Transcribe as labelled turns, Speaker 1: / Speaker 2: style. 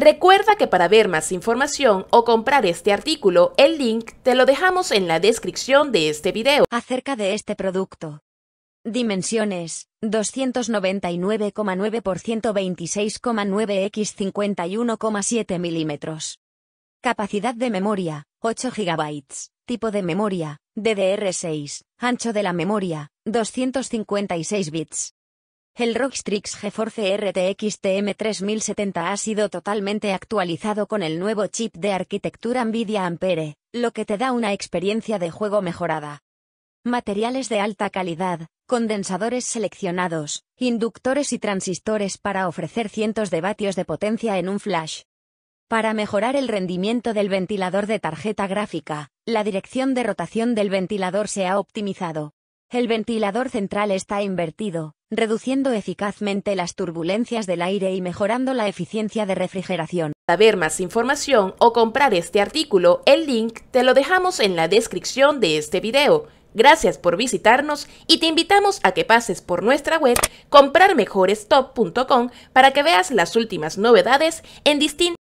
Speaker 1: Recuerda que para ver más información o comprar este artículo, el
Speaker 2: link te lo dejamos en la descripción de este video. Acerca de este producto. Dimensiones 299,9 x 126,9 x 51,7 milímetros. Capacidad de memoria 8 GB. Tipo de memoria DDR6. Ancho de la memoria 256 bits. El Rockstrix GeForce RTX TM3070 ha sido totalmente actualizado con el nuevo chip de arquitectura Nvidia Ampere, lo que te da una experiencia de juego mejorada. Materiales de alta calidad, condensadores seleccionados, inductores y transistores para ofrecer cientos de vatios de potencia en un flash. Para mejorar el rendimiento del ventilador de tarjeta gráfica, la dirección de rotación del ventilador se ha optimizado. El ventilador central está invertido, reduciendo eficazmente las turbulencias del aire y mejorando la eficiencia de refrigeración. Para ver más información o comprar este artículo, el link
Speaker 1: te lo dejamos en la descripción de este video. Gracias por visitarnos y te invitamos a que pases por nuestra web comprarmejorestop.com para que veas las últimas novedades en distintos